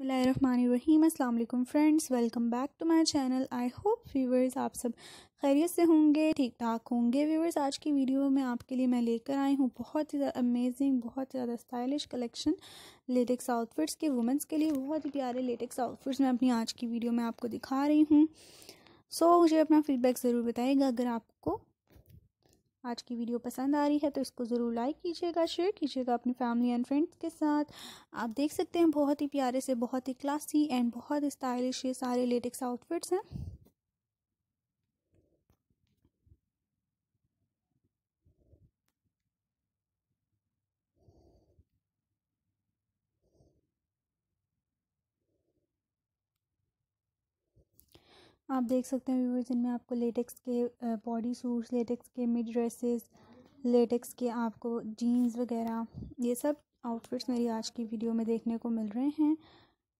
अस्सलाम वालेकुम friends welcome back to my channel I hope viewers आप सब खैरियत से होंगे ठीक ठाक होंगे व्यूवर्स आज की वीडियो में आपके लिए मैं लेकर आई हूँ बहुत ही ज़्यादा अमेजिंग बहुत ज़्यादा स्टाइलिश कलेक्शन लेटेक्स आउटफिट्स के वुमेंस के लिए बहुत ही प्यारे लेटेक्स आउटफिट्स मैं अपनी आज की वीडियो में आपको दिखा रही हूँ सो so, मुझे अपना फीडबैक ज़रूर बताइएगा अगर आपको आज की वीडियो पसंद आ रही है तो इसको ज़रूर लाइक कीजिएगा शेयर कीजिएगा अपनी फैमिली एंड फ्रेंड्स के साथ आप देख सकते हैं बहुत ही प्यारे से बहुत ही क्लासी एंड बहुत स्टाइलिश ये सारे लेटेक्स आउटफिट्स हैं आप देख सकते हैं व्यूवर्स इनमें आपको लेटेक्स के बॉडी सूट्स लेटेक्स के मिड ड्रेसेस लेटेक्स के आपको जीन्स वगैरह ये सब आउटफिट्स मेरी आज की वीडियो में देखने को मिल रहे हैं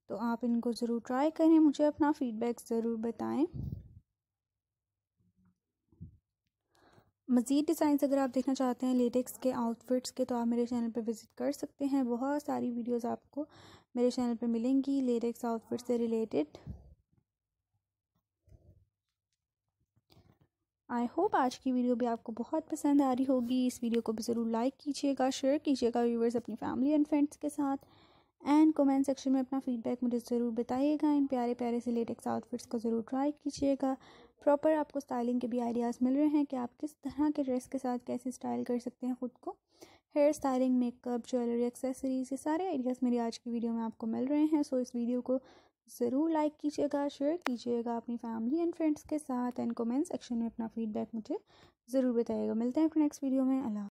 तो आप इनको ज़रूर ट्राई करें मुझे अपना फ़ीडबैक ज़रूर बताएं मज़ीद डिज़ाइंस अगर आप देखना चाहते हैं लेटेक्स के आउटफिट्स के तो आप मेरे चैनल पर विज़िट कर सकते हैं बहुत सारी वीडियोज़ आपको मेरे चैनल पर मिलेंगी लेटेक्स आउटफिट्स से रिलेटेड आई होप आज की वीडियो भी आपको बहुत पसंद आ रही होगी इस वीडियो को भी ज़रूर लाइक कीजिएगा शेयर कीजिएगा व्यूवर्स अपनी फैमिली एंड फ्रेंड्स के साथ एंड कमेंट सेक्शन में अपना फीडबैक मुझे ज़रूर बताइएगा इन प्यारे प्यारे से लेटेक्स आउटफिट्स को ज़रूर ट्राई कीजिएगा प्रॉपर आपको स्टाइलिंग के भी आइडियाज़ मिल रहे हैं कि आप किस तरह के ड्रेस के साथ कैसे स्टाइल कर सकते हैं ख़ुद को hair styling makeup jewellery accessories ये सारे आइडियाज़ मेरी आज की वीडियो में आपको मिल रहे हैं सो इस वीडियो को ज़रूर लाइक कीजिएगा शेयर कीजिएगा अपनी फैमिली एंड फ्रेंड्स के साथ एंड कमेंट सेक्शन में अपना फीडबैक मुझे ज़रूर बताइएगा मिलते हैं अपने नेक्स्ट वीडियो में अला